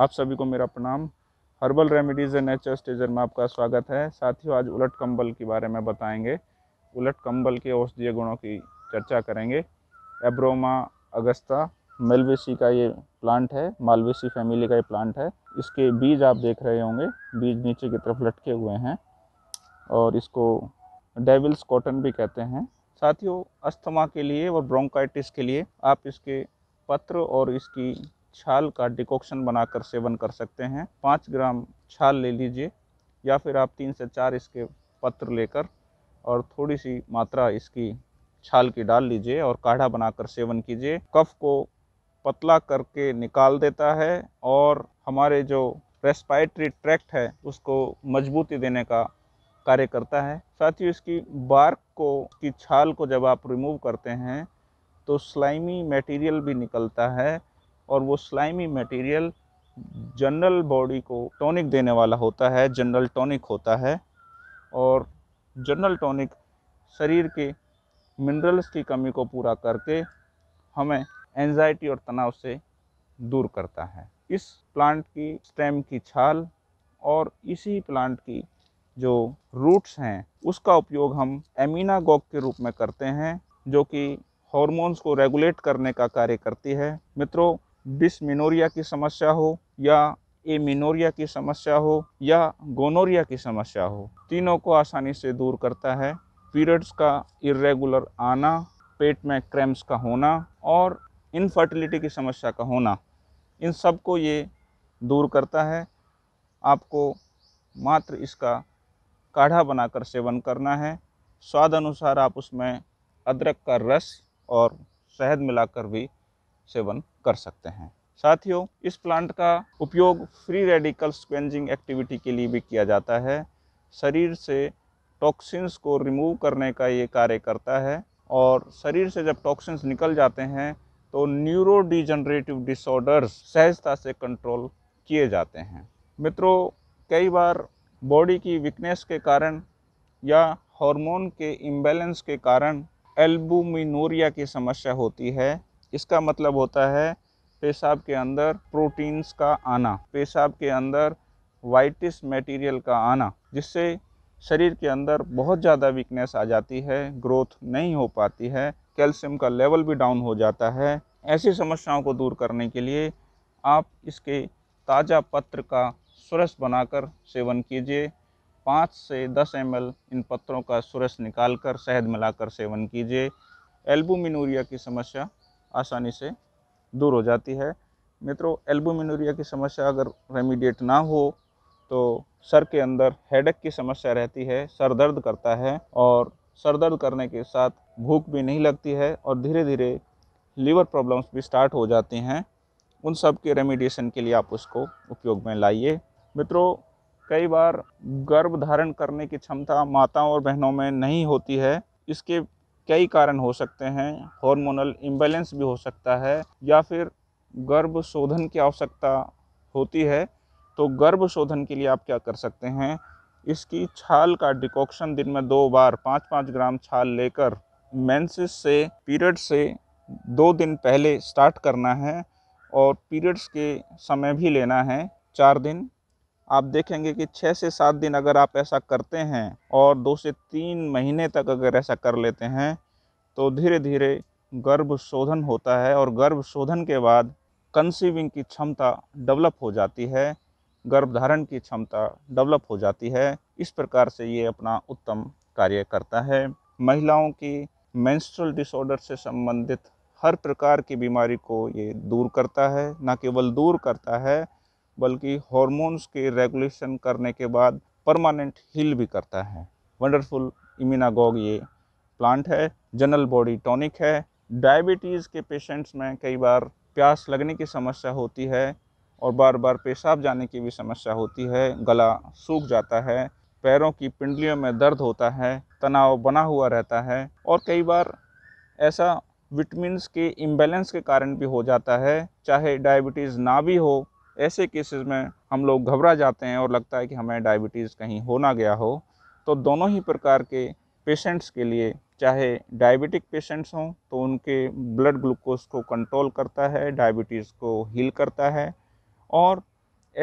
आप सभी को मेरा प्रणाम हर्बल रेमेडीज़ एंड नेचर स्टेजर में आपका स्वागत है साथियों आज उलट कंबल के बारे में बताएंगे उलट कंबल के औषधीय गुणों की चर्चा करेंगे एब्रोमा अगस्ता मेलवेसी का ये प्लांट है मालवेसी फैमिली का ये प्लांट है इसके बीज आप देख रहे होंगे बीज नीचे की तरफ लटके हुए हैं और इसको डेविल्स कॉटन भी कहते हैं साथियों अस्थमा के लिए और ब्रोंकाइटिस के लिए आप इसके पत्र और इसकी छाल का डिकॉक्शन बनाकर सेवन कर सकते हैं पाँच ग्राम छाल ले लीजिए या फिर आप तीन से चार इसके पत्र लेकर और थोड़ी सी मात्रा इसकी छाल की डाल लीजिए और काढ़ा बनाकर सेवन कीजिए कफ को पतला करके निकाल देता है और हमारे जो रेस्पायट्री ट्रैक्ट है उसको मजबूती देने का कार्य करता है साथ ही उसकी बार्क को की छाल को जब आप रिमूव करते हैं तो स्लाइमी मटेरियल भी निकलता है और वो स्लाइमी मटेरियल जनरल बॉडी को टॉनिक देने वाला होता है जनरल टॉनिक होता है और जनरल टॉनिक शरीर के मिनरल्स की कमी को पूरा करके हमें एनजाइटी और तनाव से दूर करता है इस प्लांट की स्टेम की छाल और इसी प्लांट की जो रूट्स हैं उसका उपयोग हम एमीना गॉक के रूप में करते हैं जो कि हॉर्मोन्स को रेगुलेट करने का कार्य करती है मित्रों डिसमिनोरिया की समस्या हो या एमिनोरिया की समस्या हो या गोनोरिया की समस्या हो तीनों को आसानी से दूर करता है पीरियड्स का इरेगुलर आना पेट में क्रैम्स का होना और इनफर्टिलिटी की समस्या का होना इन सब को ये दूर करता है आपको मात्र इसका काढ़ा बनाकर सेवन करना है स्वाद अनुसार आप उसमें अदरक का रस और शहद मिलाकर भी सेवन कर सकते हैं साथियों इस प्लांट का उपयोग फ्री रेडिकल स्क्वेंजिंग एक्टिविटी के लिए भी किया जाता है शरीर से टॉक्सिन्स को रिमूव करने का ये कार्य करता है और शरीर से जब टॉक्सिन्स निकल जाते हैं तो न्यूरोडिजनरेटिव डिसऑर्डर्स सहजता से कंट्रोल किए जाते हैं मित्रों कई बार बॉडी की वीकनेस के कारण या हार्मोन के इम्बैलेंस के कारण एल्बुमिनोरिया की समस्या होती है इसका मतलब होता है पेशाब के अंदर प्रोटीन्स का आना पेशाब के अंदर वाइटिस मटेरियल का आना जिससे शरीर के अंदर बहुत ज़्यादा वीकनेस आ जाती है ग्रोथ नहीं हो पाती है कैल्शियम का लेवल भी डाउन हो जाता है ऐसी समस्याओं को दूर करने के लिए आप इसके ताज़ा पत्र का सुरस बनाकर सेवन कीजिए पाँच से दस एम इन पत्रों का सुरस निकालकर शहद मिलाकर सेवन कीजिए एल्बुमिनूरिया की समस्या आसानी से दूर हो जाती है मित्रों एल्बुमिनूरिया की समस्या अगर रेमिडिएट ना हो तो सर के अंदर हेडक की समस्या रहती है सर दर्द करता है और सर दर्द करने के साथ भूख भी नहीं लगती है और धीरे धीरे लीवर प्रॉब्लम्स भी स्टार्ट हो जाती हैं उन सब के रेमिडिएशन के लिए आप उसको उपयोग में लाइए मित्रों कई बार गर्भ धारण करने की क्षमता माताओं और बहनों में नहीं होती है इसके कई कारण हो सकते हैं हार्मोनल इम्बेलेंस भी हो सकता है या फिर गर्भ शोधन की आवश्यकता होती है तो गर्भ शोधन के लिए आप क्या कर सकते हैं इसकी छाल का डिकॉक्शन दिन में दो बार पाँच पाँच ग्राम छाल लेकर मेंसेस से पीरियड से दो दिन पहले स्टार्ट करना है और पीरियड्स के समय भी लेना है चार दिन आप देखेंगे कि छः से सात दिन अगर आप ऐसा करते हैं और दो से तीन महीने तक अगर ऐसा कर लेते हैं तो धीरे धीरे गर्भ शोधन होता है और गर्भ शोधन के बाद कंसीविंग की क्षमता डेवलप हो जाती है गर्भधारण की क्षमता डेवलप हो जाती है इस प्रकार से ये अपना उत्तम कार्य करता है महिलाओं की मेंस्ट्रुअल डिसऑर्डर से संबंधित हर प्रकार की बीमारी को ये दूर करता है ना केवल दूर करता है बल्कि हॉर्मोन्स के रेगुलेशन करने के बाद परमानेंट हील भी करता है वंडरफुल इमिनागोग ये प्लांट है जनरल बॉडी टॉनिक है डायबिटीज़ के पेशेंट्स में कई बार प्यास लगने की समस्या होती है और बार बार पेशाब जाने की भी समस्या होती है गला सूख जाता है पैरों की पिंडलियों में दर्द होता है तनाव बना हुआ रहता है और कई बार ऐसा विटमिनस के इम्बेलेंस के कारण भी हो जाता है चाहे डायबिटीज़ ना भी हो ऐसे केसेस में हम लोग घबरा जाते हैं और लगता है कि हमें डायबिटीज़ कहीं हो ना गया हो तो दोनों ही प्रकार के पेशेंट्स के लिए चाहे डायबिटिक पेशेंट्स हों तो उनके ब्लड ग्लूकोज को कंट्रोल करता है डायबिटीज़ को हील करता है और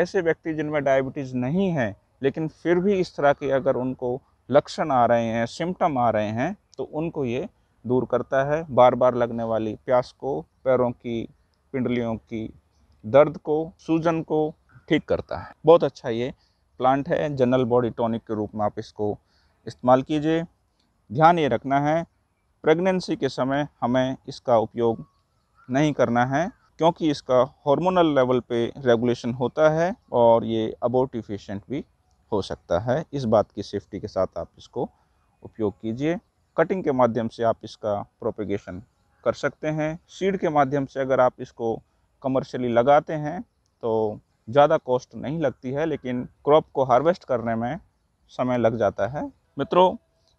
ऐसे व्यक्ति जिनमें डायबिटीज़ नहीं है लेकिन फिर भी इस तरह के अगर उनको लक्षण आ रहे हैं सिम्टम आ रहे हैं तो उनको ये दूर करता है बार बार लगने वाली प्यास को पैरों की पिंडलियों की दर्द को सूजन को ठीक करता है बहुत अच्छा ये प्लांट है जनरल बॉडी टॉनिक के रूप में आप इसको इस्तेमाल कीजिए ध्यान ये रखना है प्रेगनेंसी के समय हमें इसका उपयोग नहीं करना है क्योंकि इसका हार्मोनल लेवल पे रेगुलेशन होता है और ये अबोटिव भी हो सकता है इस बात की सेफ्टी के साथ आप इसको उपयोग कीजिए कटिंग के माध्यम से आप इसका प्रोपिगेशन कर सकते हैं सीड के माध्यम से अगर आप इसको कमर्शियली लगाते हैं तो ज़्यादा कॉस्ट नहीं लगती है लेकिन क्रॉप को हार्वेस्ट करने में समय लग जाता है मित्रों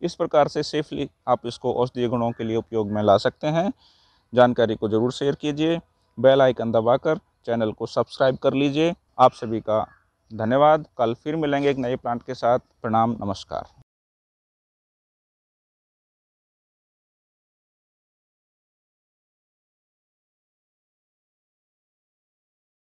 इस प्रकार से सेफली आप इसको औषधीय गुणों के लिए उपयोग में ला सकते हैं जानकारी को ज़रूर शेयर कीजिए बेल आइकन दबाकर चैनल को सब्सक्राइब कर लीजिए आप सभी का धन्यवाद कल फिर मिलेंगे एक नए प्लांट के साथ प्रणाम नमस्कार